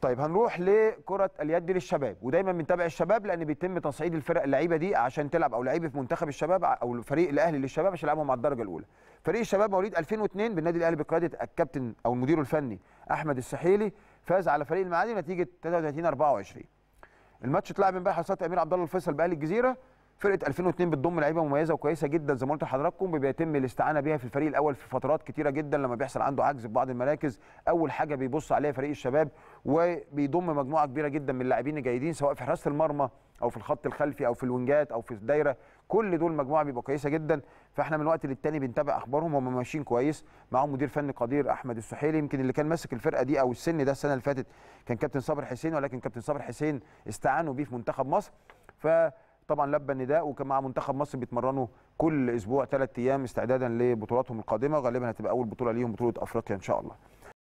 طيب هنروح لكره اليد للشباب ودايما بنتابع الشباب لان بيتم تصعيد الفرق اللعيبه دي عشان تلعب او لعيبه في منتخب الشباب او الفريق الاهلي للشباب عشان يلعبهم على الدرجه الاولى فريق الشباب مواليد 2002 بالنادي الاهلي بقياده الكابتن او المدير الفني احمد السحيلي فاز على فريق المعادي نتيجه 33 24 الماتش اتلعب امبارح على استاد امير عبد الله الفيصل باهلي الجزيره فرقه 2002 بتضم لعيبه مميزه وكويسه جدا زي ما قلت لحضراتكم بيتم الاستعانه بيها في الفريق الاول في فترات كتيره جدا لما بيحصل عنده عجز في بعض المراكز اول حاجه بيبص عليها فريق الشباب وبيضم مجموعه كبيره جدا من اللاعبين الجيدين سواء في حراسه المرمى او في الخط الخلفي او في الوينجات او في الدايره كل دول مجموعه بيبقى كويسه جدا فاحنا من وقت للتاني بنتابع اخبارهم وهم ماشيين كويس معاهم مدير فني قدير احمد السحيلي يمكن اللي كان ماسك الفرقه دي او السن ده السنه اللي فاتت كان كابتن صابر حسين ولكن كابتن صابر حسين استعانوا بيه في منتخب مصر ف طبعا لبى النداء وكان مع منتخب مصر بيتمرنوا كل اسبوع ثلاث ايام استعدادا لبطولاتهم القادمه غالبا هتبقى اول بطوله ليهم بطوله افريقيا ان شاء الله